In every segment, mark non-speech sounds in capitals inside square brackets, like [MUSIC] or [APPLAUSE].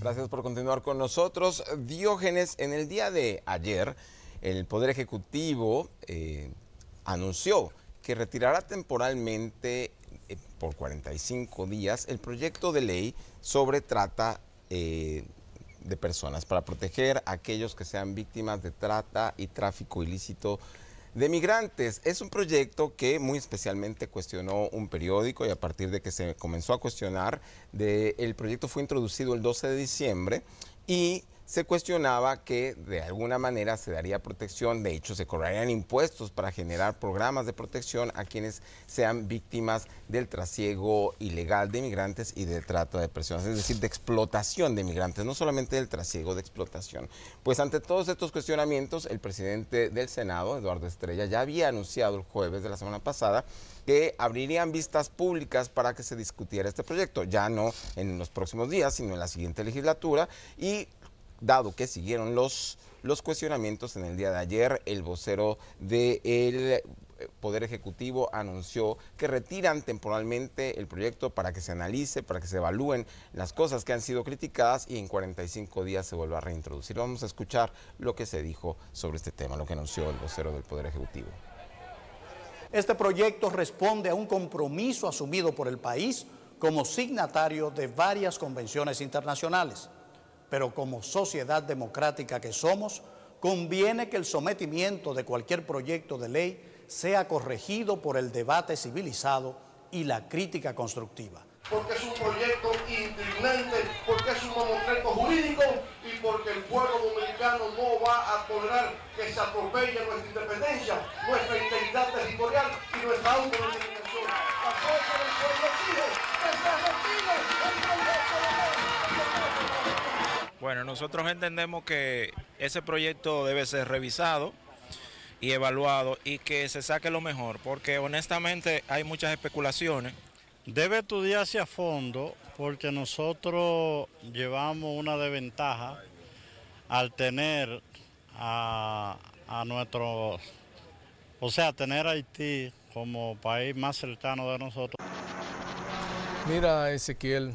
Gracias por continuar con nosotros. Diógenes, en el día de ayer, el Poder Ejecutivo eh, anunció que retirará temporalmente eh, por 45 días el proyecto de ley sobre trata eh, de personas para proteger a aquellos que sean víctimas de trata y tráfico ilícito de migrantes. Es un proyecto que muy especialmente cuestionó un periódico y a partir de que se comenzó a cuestionar, de, el proyecto fue introducido el 12 de diciembre y se cuestionaba que de alguna manera se daría protección, de hecho se cobrarían impuestos para generar programas de protección a quienes sean víctimas del trasiego ilegal de inmigrantes y de trato de personas, es decir, de explotación de migrantes, no solamente del trasiego de explotación. Pues ante todos estos cuestionamientos, el presidente del Senado, Eduardo Estrella, ya había anunciado el jueves de la semana pasada que abrirían vistas públicas para que se discutiera este proyecto, ya no en los próximos días, sino en la siguiente legislatura, y dado que siguieron los, cuestionamientos en el día de ayer, el vocero del... Eh, Poder Ejecutivo anunció que retiran temporalmente el proyecto para que se analice, para que se evalúen las cosas que han sido criticadas y en 45 días se vuelva a reintroducir. Vamos a escuchar lo que se dijo sobre este tema, lo que anunció el vocero del Poder Ejecutivo. Este proyecto responde a un compromiso asumido por el país como signatario de varias convenciones internacionales pero como sociedad democrática que somos, conviene que el sometimiento de cualquier proyecto de ley sea corregido por el debate civilizado y la crítica constructiva. Porque es un proyecto indignante, porque es un mamotreto jurídico y porque el pueblo dominicano no va a tolerar que se atropelle nuestra independencia, nuestra integridad territorial y nuestra autodeterminación. La fuerza del pueblo nosotros entendemos que ese proyecto debe ser revisado y evaluado y que se saque lo mejor, porque honestamente hay muchas especulaciones. Debe estudiarse a fondo porque nosotros llevamos una desventaja al tener a, a nuestro, o sea, tener Haití como país más cercano de nosotros. Mira, Ezequiel,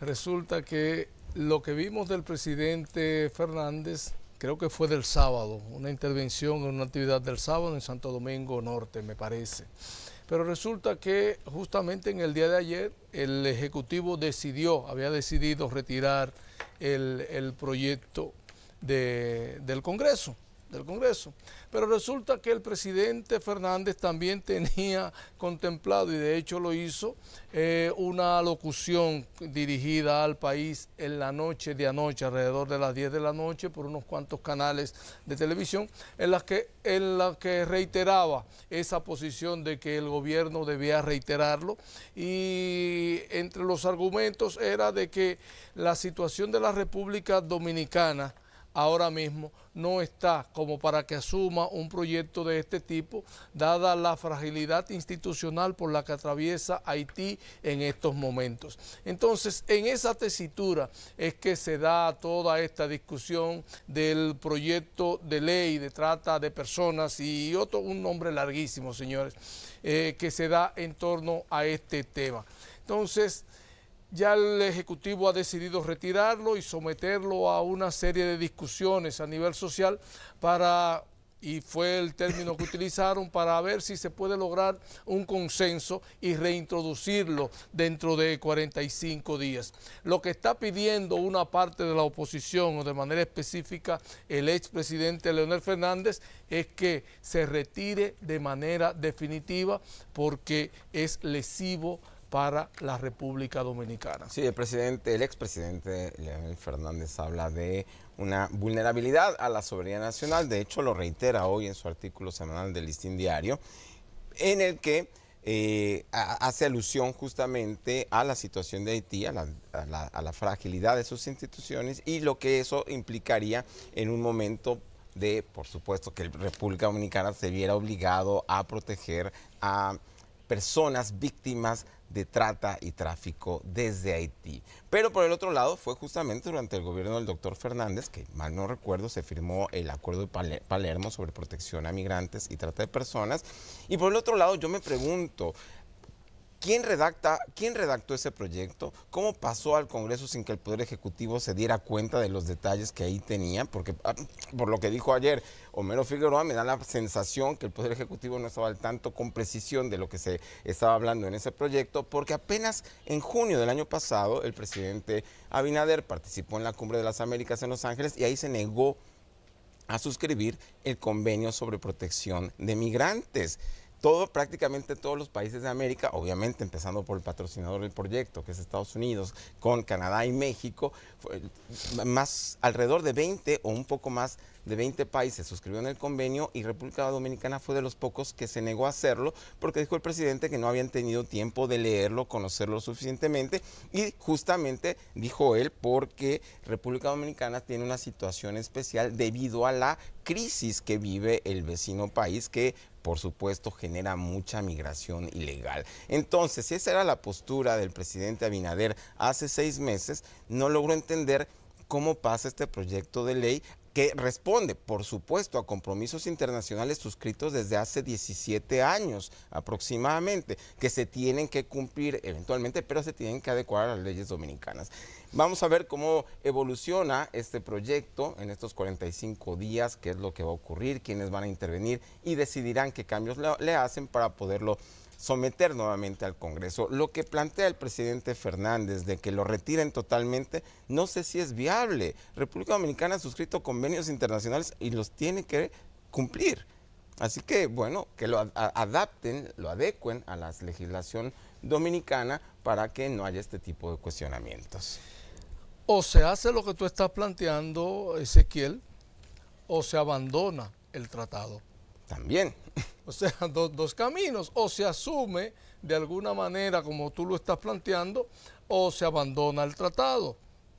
resulta que lo que vimos del presidente Fernández, creo que fue del sábado, una intervención en una actividad del sábado en Santo Domingo Norte, me parece. Pero resulta que justamente en el día de ayer el Ejecutivo decidió, había decidido retirar el, proyecto del Congreso del Congreso. Pero resulta que el presidente Fernández también [LAUGHS] tenía contemplado, y de hecho lo hizo, eh, una locución dirigida al país en la noche de anoche, alrededor de las 10 de la noche, por unos cuantos canales de televisión, en las que, en la que reiteraba esa posición de que el gobierno debía reiterarlo. Y entre los argumentos era de que la situación de la República Dominicana, ahora mismo no está como para que asuma un proyecto de este tipo, dada la fragilidad institucional por la que atraviesa Haití en estos momentos. Entonces, en esa tesitura es que se da toda esta discusión del proyecto de ley de trata de personas y otro, un nombre larguísimo, señores, eh, que se da en torno a este tema. Entonces, ya el Ejecutivo ha decidido retirarlo y someterlo a una serie de discusiones a nivel social para y fue el término que utilizaron para ver si se puede lograr un consenso y reintroducirlo dentro de 45 días. Lo que está pidiendo una parte de la oposición, o de manera específica el expresidente Leonel Fernández, es que se retire de manera definitiva porque es lesivo para la República Dominicana. Sí, el presidente, el expresidente Leonel Fernández habla de una vulnerabilidad a la soberanía nacional, de hecho lo reitera hoy en su artículo semanal del Listín Diario, en el que eh, hace alusión justamente a la situación de Haití, a la, fragilidad de sus instituciones y lo que eso implicaría en un momento de, por supuesto, que la República Dominicana se viera obligado a proteger a personas víctimas de trata y tráfico desde Haití. Pero por el otro lado fue justamente durante el gobierno del doctor Fernández, que mal no recuerdo, se firmó el acuerdo de Palermo sobre protección a migrantes y trata de personas. Y por el otro lado yo me pregunto, ¿Quién, redacta, ¿Quién redactó ese proyecto? ¿Cómo pasó al Congreso sin que el Poder Ejecutivo se diera cuenta de los detalles que ahí tenía? Porque ah, por lo que dijo ayer Homero Figueroa, me da la sensación que el Poder Ejecutivo no estaba al tanto con precisión de lo que se estaba hablando en ese proyecto, porque apenas en junio del año pasado el presidente Abinader participó en la Cumbre de las Américas en Los Ángeles y ahí se negó a suscribir el convenio sobre protección de migrantes prácticamente todos los países de América, obviamente empezando por el patrocinador del proyecto, que es Estados Unidos, con Canadá y México, más alrededor de 20 o un poco más de 20 países suscribieron el convenio y República Dominicana fue de los pocos que se negó a hacerlo porque dijo el presidente que no habían tenido tiempo de leerlo, conocerlo suficientemente y justamente dijo él porque República Dominicana tiene una situación especial debido a la crisis que vive el vecino país que por supuesto, genera mucha migración ilegal. Entonces, si esa era la postura del presidente Abinader hace seis meses, no logro entender cómo pasa este proyecto de ley que responde, por supuesto, a compromisos internacionales suscritos desde hace 17 años aproximadamente, que se tienen que cumplir eventualmente, pero se tienen que adecuar a las leyes dominicanas. Vamos a ver cómo evoluciona este proyecto en estos 45 días, qué es lo que va a ocurrir, quiénes van a intervenir y decidirán qué cambios le, le hacen para poderlo someter nuevamente al Congreso. Lo que plantea el presidente Fernández de que lo retiren totalmente, no sé si es viable. República Dominicana ha suscrito convenios internacionales y los tiene que cumplir. Así que, bueno, que lo adapten, lo adecuen a la legislación dominicana para que no haya este tipo de cuestionamientos. O se hace lo que tú estás planteando, Ezequiel, o se abandona el tratado. También. [LAUGHS] O sea, dos caminos. O se asume de alguna manera como tú lo estás planteando, o se abandona el tratado,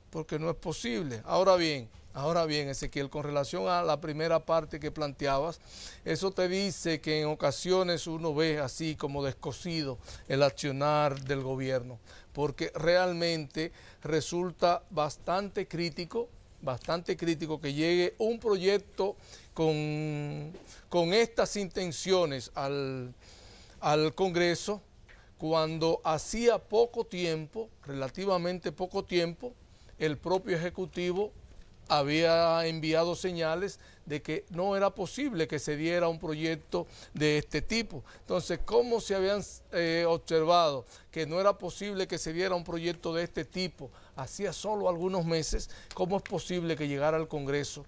porque no es posible. Ahora bien, ahora bien, Ezequiel, con relación a la primera parte que planteabas, eso te dice que en ocasiones uno ve así como descosido el accionar del gobierno, porque realmente resulta bastante crítico, bastante crítico que llegue un proyecto con, estas intenciones al, Congreso cuando hacía poco tiempo, relativamente poco tiempo, el propio Ejecutivo había enviado señales de que no era posible que se diera un proyecto de este tipo. Entonces, ¿cómo se habían eh, observado que no era posible que se diera un proyecto de este tipo hacía solo algunos meses? ¿Cómo es posible que llegara al Congreso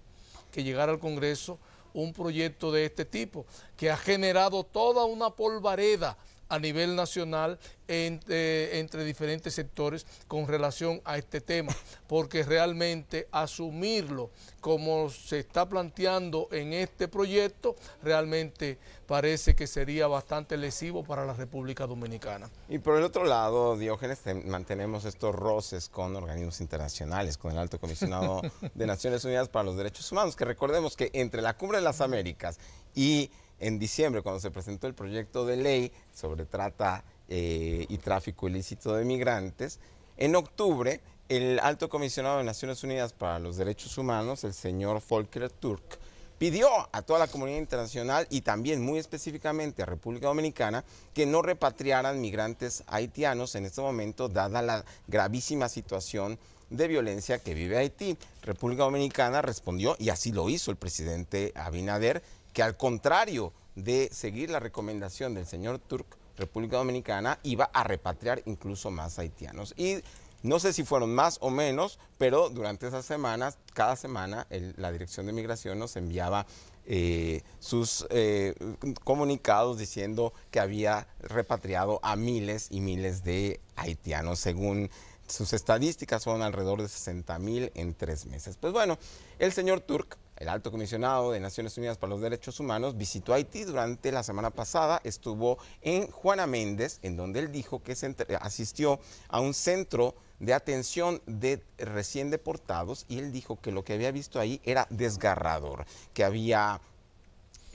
que llegara al Congreso un proyecto de este tipo, que ha generado toda una polvareda a nivel nacional entre, diferentes sectores con relación a este tema, porque realmente asumirlo como se está planteando en este proyecto, realmente parece que sería bastante lesivo para la República Dominicana. Y por el otro lado, Diógenes, mantenemos estos roces con organismos internacionales, con el alto comisionado [LAUGHS] de Naciones Unidas para los Derechos Humanos, que recordemos que entre la Cumbre de las Américas y en diciembre, cuando se presentó el proyecto de ley sobre trata eh, y tráfico ilícito de migrantes, en octubre el alto comisionado de Naciones Unidas para los Derechos Humanos, el señor Volker Turk, pidió a toda la comunidad internacional y también muy específicamente a República Dominicana que no repatriaran migrantes haitianos en este momento, dada la gravísima situación de violencia que vive Haití. República Dominicana respondió y así lo hizo el presidente Abinader que al contrario de seguir la recomendación del señor Turk, República Dominicana iba a repatriar incluso más haitianos. Y no sé si fueron más o menos, pero durante esas semanas, cada semana, la Dirección de Migración nos enviaba eh, sus eh, comunicados diciendo que había repatriado a miles y miles de haitianos, según sus estadísticas son alrededor de 60 mil en tres meses. Pues bueno, el señor Turk el alto comisionado de Naciones Unidas para los Derechos Humanos visitó Haití durante la semana pasada, estuvo en Juana Méndez, en donde él dijo que asistió a un centro de atención de recién deportados y él dijo que lo que había visto ahí era desgarrador, que había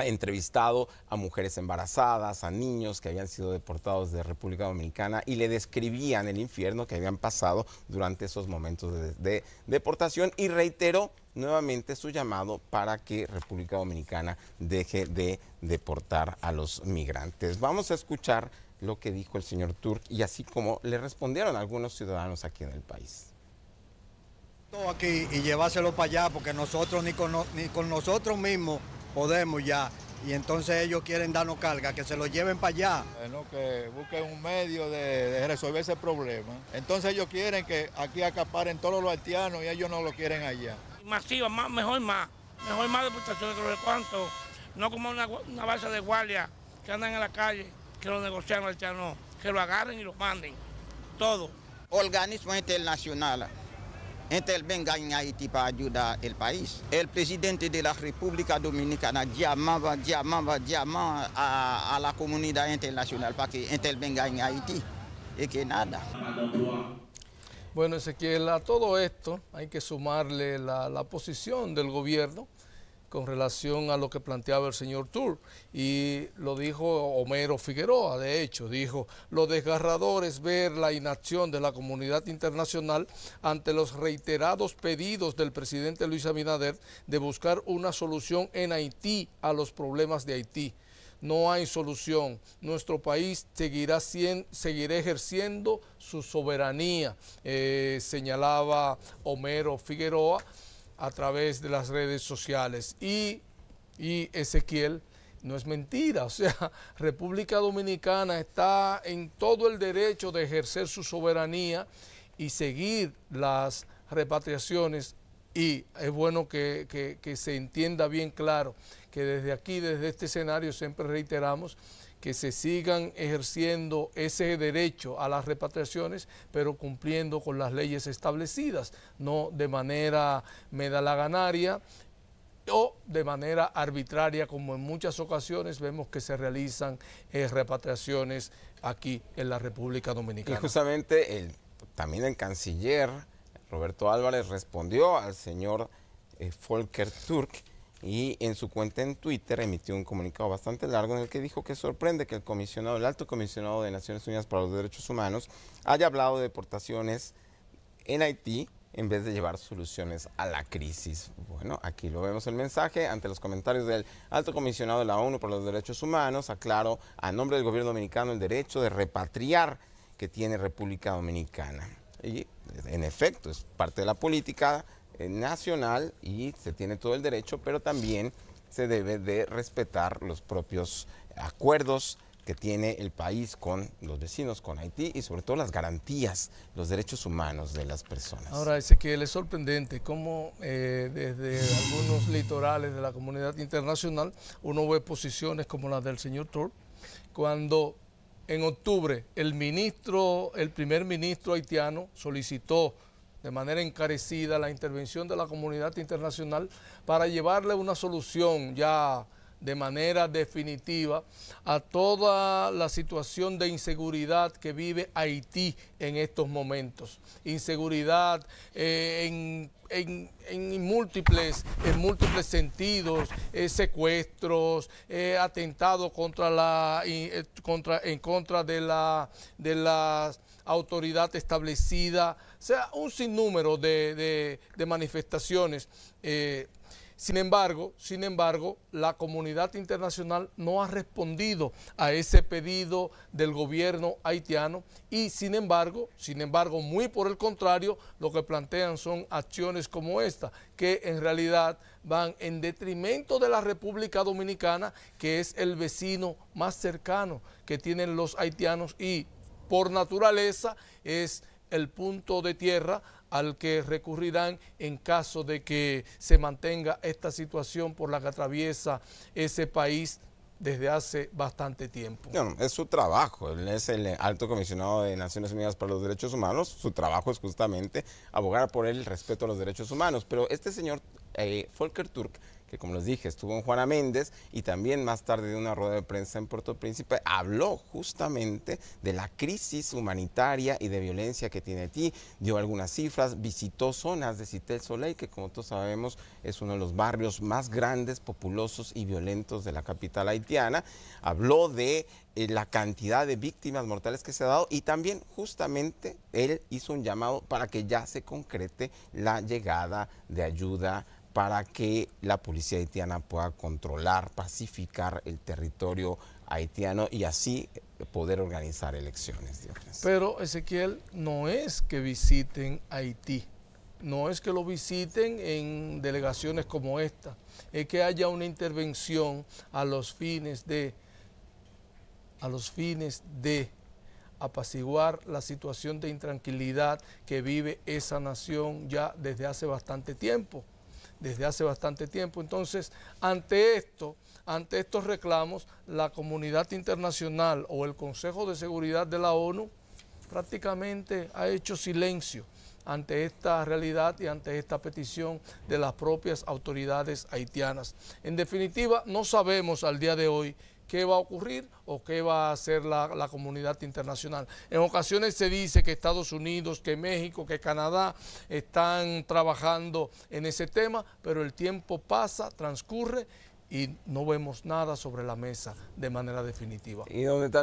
entrevistado a mujeres embarazadas, a niños que habían sido deportados de República Dominicana y le describían el infierno que habían pasado durante esos momentos de, deportación y reiteró nuevamente su llamado para que República Dominicana deje de deportar a los migrantes. Vamos a escuchar lo que dijo el señor Turk y así como le respondieron algunos ciudadanos aquí en el país aquí y llevárselo para allá porque nosotros ni con nosotros mismos podemos ya. Y entonces ellos quieren darnos carga, que se lo lleven para allá. Bueno, que busquen un medio de, resolver ese problema. Entonces ellos quieren que aquí acaparen todos los haitianos y ellos no lo quieren allá. Masiva, más, mejor más, mejor más deportaciones, que lo de cuánto. No como una, una base de guardia que andan en la calle, que lo negocian los haitianos, que lo agarren y lo manden. Todo. Organismo internacional venga en Haití para ayudar al país. El presidente de la República Dominicana llamaba, llamaba, llamaba a, la comunidad internacional para que intervenga en Haití. Y que nada. Bueno, Ezequiel, a todo esto hay que sumarle la, la posición del gobierno con relación a lo que planteaba el señor Tour. Y lo dijo Homero Figueroa, de hecho, dijo, lo desgarrador es ver la inacción de la comunidad internacional ante los reiterados pedidos del presidente Luis Abinader de buscar una solución en Haití a los problemas de Haití no hay solución. Nuestro país seguirá, ejerciendo su soberanía, eh, señalaba Homero Figueroa a través de las redes sociales. Y, Ezequiel, no es mentira, [LAUGHS] o sea, República Dominicana está en todo el derecho de ejercer su soberanía y seguir las repatriaciones y es bueno que, que se entienda bien claro que desde aquí, desde este escenario, siempre reiteramos que se sigan ejerciendo ese derecho a las repatriaciones, pero cumpliendo con las leyes establecidas, no de manera medalaganaria o de manera arbitraria, como en muchas ocasiones vemos que se realizan eh, repatriaciones aquí en la República Dominicana. Y justamente también el canciller Roberto Álvarez respondió al señor eh, Volker Turk, y en su cuenta en Twitter emitió un comunicado bastante largo en el que dijo que sorprende que el comisionado, el alto comisionado de Naciones Unidas para los Derechos Humanos, haya hablado de deportaciones en Haití en vez de llevar soluciones a la crisis. Bueno, aquí lo vemos el mensaje ante los comentarios del alto comisionado de la ONU para los Derechos Humanos, aclaro a nombre del gobierno dominicano el derecho de repatriar que tiene República Dominicana. Y en efecto, es parte de la política nacional y se tiene todo el derecho, pero también se debe de respetar los propios acuerdos que tiene el país con los vecinos, con Haití y sobre todo las garantías, los derechos humanos de las personas. Ahora, Ezequiel, es sorprendente cómo eh, desde algunos litorales de la comunidad internacional uno ve posiciones como las del señor Trump, cuando en octubre el ministro, el primer ministro haitiano solicitó de manera encarecida la intervención de la comunidad internacional para llevarle una solución ya de manera definitiva a toda la situación de inseguridad que vive Haití en estos momentos. Inseguridad eh, en, múltiples, en múltiples sentidos, eh, secuestros, eh, atentados contra la, contra, en contra de, la, de las autoridad establecida, o sea, un sinnúmero de, manifestaciones. Eh, sin embargo, sin embargo, la comunidad internacional no ha respondido a ese pedido del gobierno haitiano y sin embargo, sin embargo, muy por el contrario, lo que plantean son acciones como esta, que en realidad van en detrimento de la República Dominicana, que es el vecino más cercano que tienen los haitianos y por naturaleza es el punto de tierra al que recurrirán en caso de que se mantenga esta situación por la que atraviesa ese país desde hace bastante tiempo. es su trabajo, él es el alto comisionado de Naciones Unidas para los Derechos Humanos, su trabajo es justamente abogar por el respeto a los derechos humanos, pero este señor eh, Volker Turk que como les dije, estuvo en Juana Méndez y también más tarde de una rueda de prensa en Puerto Príncipe, habló justamente de la crisis humanitaria y de violencia que tiene Haití, dio algunas cifras, visitó zonas de Citel Soleil, que como todos sabemos es uno de los barrios más grandes, populosos y violentos de la capital haitiana, habló de eh, la cantidad de víctimas mortales que se ha dado y también justamente él hizo un llamado para que ya se concrete la llegada de ayuda para que la policía haitiana pueda controlar, pacificar el territorio haitiano y así poder organizar elecciones. Pero Ezequiel, no es que visiten Haití, no es que lo visiten en delegaciones como esta, es que haya una intervención a los fines de a los fines de apaciguar la situación de intranquilidad que vive esa nación ya desde hace bastante tiempo desde hace bastante tiempo. Entonces, ante esto, ante estos reclamos, la comunidad internacional o el Consejo de Seguridad de la ONU prácticamente ha hecho silencio ante esta realidad y ante esta petición de las propias autoridades haitianas. En definitiva, no sabemos al día de hoy qué va a ocurrir o qué va a hacer la, comunidad internacional. En ocasiones se dice que Estados Unidos, que México, que Canadá están trabajando en ese tema, pero el tiempo pasa, transcurre y no vemos nada sobre la mesa de manera definitiva. ¿Y dónde está